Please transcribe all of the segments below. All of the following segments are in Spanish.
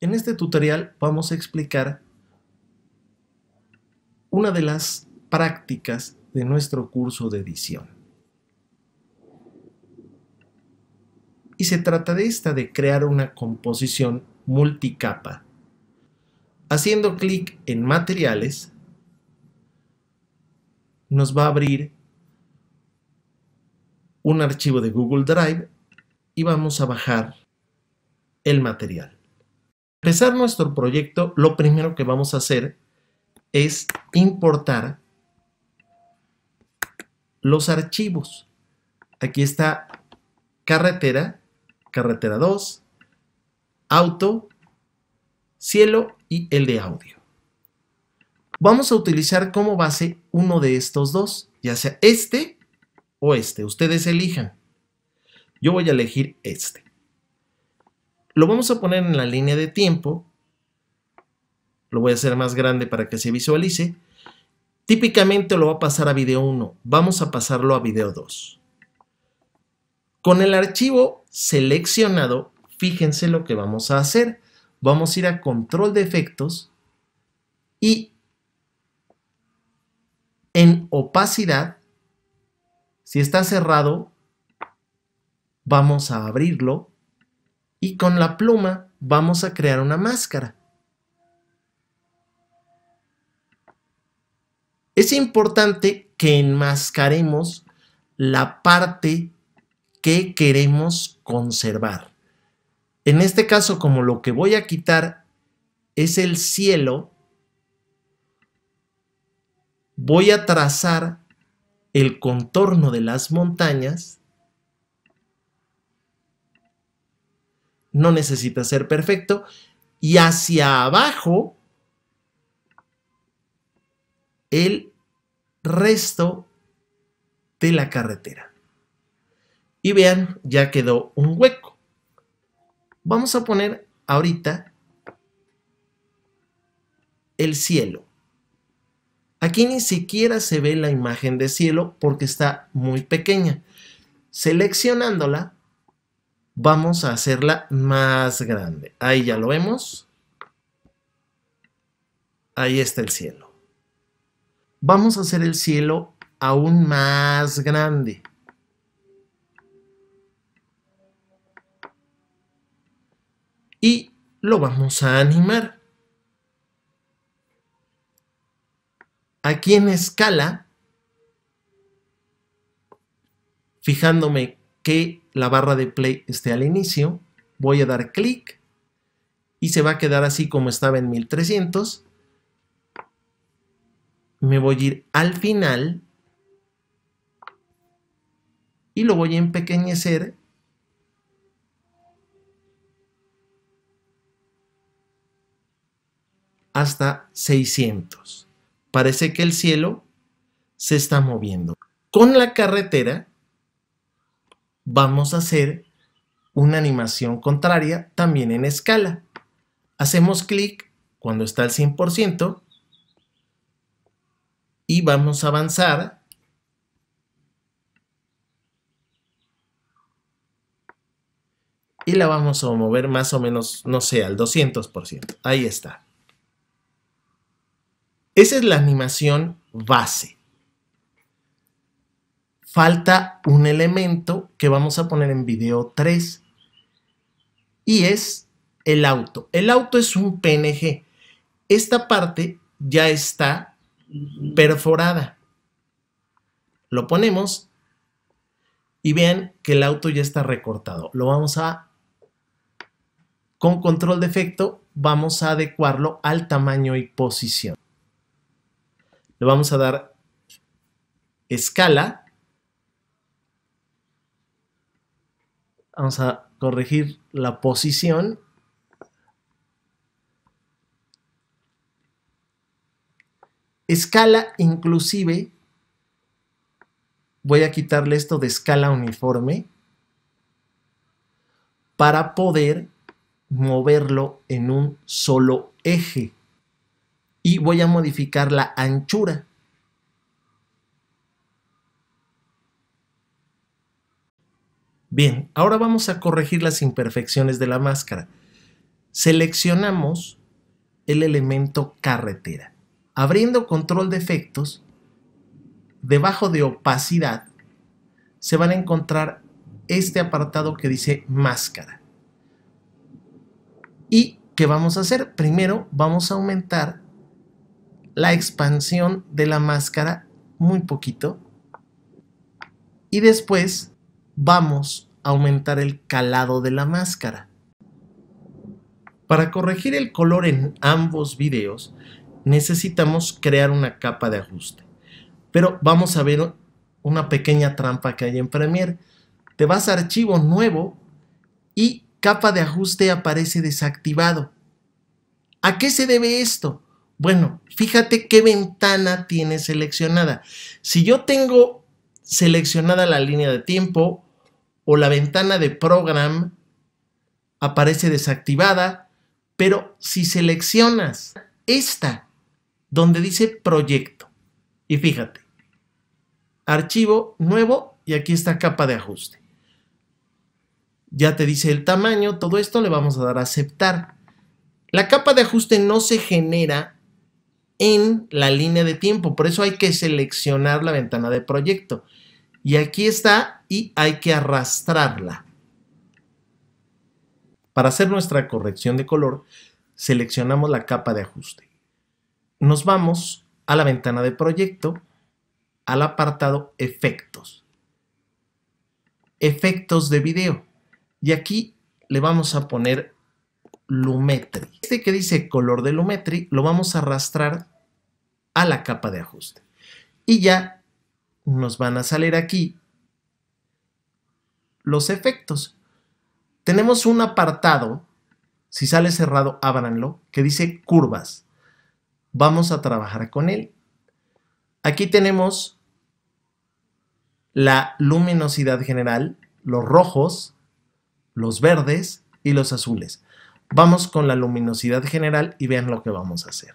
En este tutorial vamos a explicar una de las prácticas de nuestro curso de edición. Y se trata de esta, de crear una composición multicapa. Haciendo clic en materiales, nos va a abrir un archivo de Google Drive y vamos a bajar el material empezar nuestro proyecto, lo primero que vamos a hacer es importar los archivos. Aquí está carretera, carretera 2, auto, cielo y el de audio. Vamos a utilizar como base uno de estos dos, ya sea este o este. Ustedes elijan. Yo voy a elegir este. Lo vamos a poner en la línea de tiempo. Lo voy a hacer más grande para que se visualice. Típicamente lo va a pasar a video 1. Vamos a pasarlo a video 2. Con el archivo seleccionado, fíjense lo que vamos a hacer. Vamos a ir a control de efectos y en opacidad, si está cerrado, vamos a abrirlo y con la pluma vamos a crear una máscara. Es importante que enmascaremos la parte que queremos conservar. En este caso, como lo que voy a quitar es el cielo, voy a trazar el contorno de las montañas no necesita ser perfecto, y hacia abajo el resto de la carretera. Y vean, ya quedó un hueco. Vamos a poner ahorita el cielo. Aquí ni siquiera se ve la imagen de cielo porque está muy pequeña. Seleccionándola vamos a hacerla más grande. Ahí ya lo vemos. Ahí está el cielo. Vamos a hacer el cielo aún más grande. Y lo vamos a animar. Aquí en escala, fijándome que la barra de play esté al inicio. Voy a dar clic y se va a quedar así como estaba en 1300. Me voy a ir al final y lo voy a empequeñecer hasta 600. Parece que el cielo se está moviendo. Con la carretera vamos a hacer una animación contraria también en escala. Hacemos clic cuando está al 100% y vamos a avanzar y la vamos a mover más o menos, no sé, al 200%. Ahí está. Esa es la animación base falta un elemento que vamos a poner en video 3 y es el auto. El auto es un PNG. Esta parte ya está perforada. Lo ponemos y vean que el auto ya está recortado. Lo vamos a, con control de efecto, vamos a adecuarlo al tamaño y posición. Le vamos a dar escala Vamos a corregir la posición. Escala inclusive. Voy a quitarle esto de escala uniforme para poder moverlo en un solo eje. Y voy a modificar la anchura. Bien, ahora vamos a corregir las imperfecciones de la máscara. Seleccionamos el elemento carretera. Abriendo control de efectos, debajo de opacidad, se van a encontrar este apartado que dice máscara. ¿Y qué vamos a hacer? Primero vamos a aumentar la expansión de la máscara muy poquito. Y después vamos a aumentar el calado de la máscara. Para corregir el color en ambos videos necesitamos crear una capa de ajuste. Pero vamos a ver una pequeña trampa que hay en Premiere. Te vas a archivo nuevo y capa de ajuste aparece desactivado. ¿A qué se debe esto? Bueno, fíjate qué ventana tiene seleccionada. Si yo tengo seleccionada la línea de tiempo, o la ventana de program aparece desactivada, pero si seleccionas esta, donde dice proyecto, y fíjate, archivo nuevo y aquí está capa de ajuste. Ya te dice el tamaño, todo esto le vamos a dar a aceptar. La capa de ajuste no se genera en la línea de tiempo, por eso hay que seleccionar la ventana de proyecto. Y aquí está y hay que arrastrarla. Para hacer nuestra corrección de color, seleccionamos la capa de ajuste. Nos vamos a la ventana de proyecto, al apartado efectos. Efectos de video. Y aquí le vamos a poner Lumetri. Este que dice color de Lumetri lo vamos a arrastrar a la capa de ajuste. Y ya nos van a salir aquí los efectos. Tenemos un apartado, si sale cerrado, ábranlo, que dice curvas. Vamos a trabajar con él. Aquí tenemos la luminosidad general, los rojos, los verdes y los azules. Vamos con la luminosidad general y vean lo que vamos a hacer.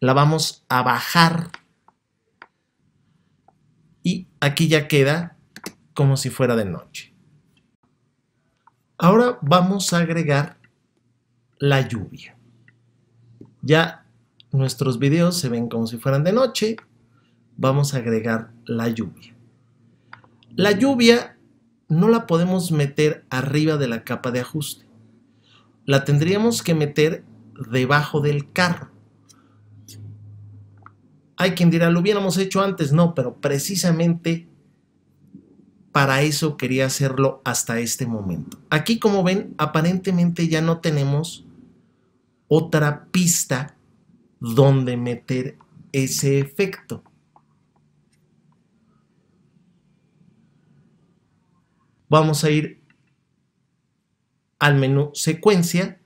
La vamos a bajar aquí ya queda como si fuera de noche. Ahora vamos a agregar la lluvia. Ya nuestros videos se ven como si fueran de noche. Vamos a agregar la lluvia. La lluvia no la podemos meter arriba de la capa de ajuste. La tendríamos que meter debajo del carro. Hay quien dirá, lo hubiéramos hecho antes, no, pero precisamente para eso quería hacerlo hasta este momento. Aquí, como ven, aparentemente ya no tenemos otra pista donde meter ese efecto. Vamos a ir al menú secuencia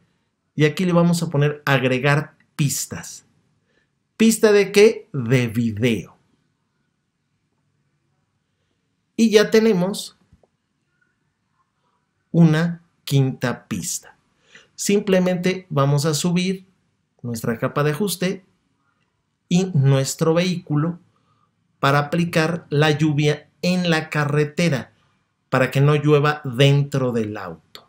y aquí le vamos a poner agregar pistas. ¿Pista de qué? De video. Y ya tenemos una quinta pista. Simplemente vamos a subir nuestra capa de ajuste y nuestro vehículo para aplicar la lluvia en la carretera para que no llueva dentro del auto.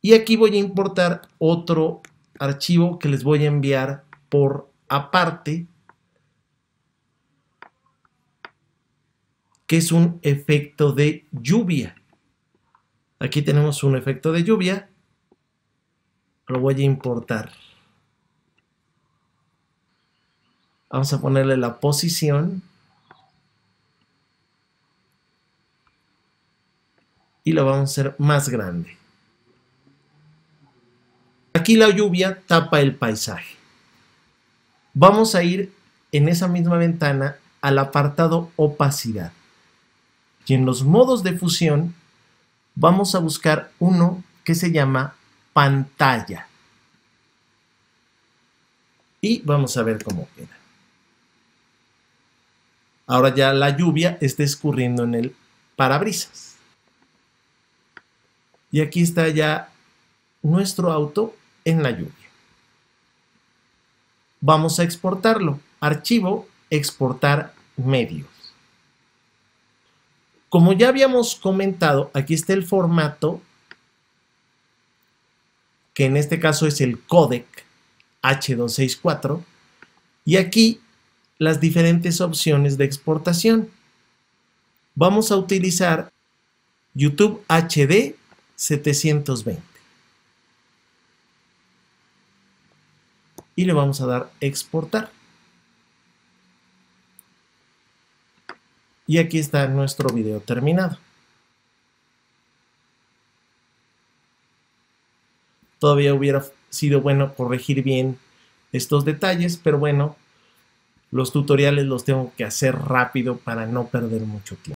Y aquí voy a importar otro archivo que les voy a enviar por aparte, que es un efecto de lluvia. Aquí tenemos un efecto de lluvia. Lo voy a importar. Vamos a ponerle la posición. Y lo vamos a hacer más grande. Aquí la lluvia tapa el paisaje. Vamos a ir en esa misma ventana al apartado opacidad. Y en los modos de fusión vamos a buscar uno que se llama pantalla. Y vamos a ver cómo queda. Ahora ya la lluvia está escurriendo en el parabrisas. Y aquí está ya nuestro auto en la lluvia. Vamos a exportarlo. Archivo, exportar medios. Como ya habíamos comentado, aquí está el formato, que en este caso es el codec H264, y aquí las diferentes opciones de exportación. Vamos a utilizar YouTube HD 720. y le vamos a dar exportar. Y aquí está nuestro video terminado. Todavía hubiera sido bueno corregir bien estos detalles, pero bueno, los tutoriales los tengo que hacer rápido para no perder mucho tiempo.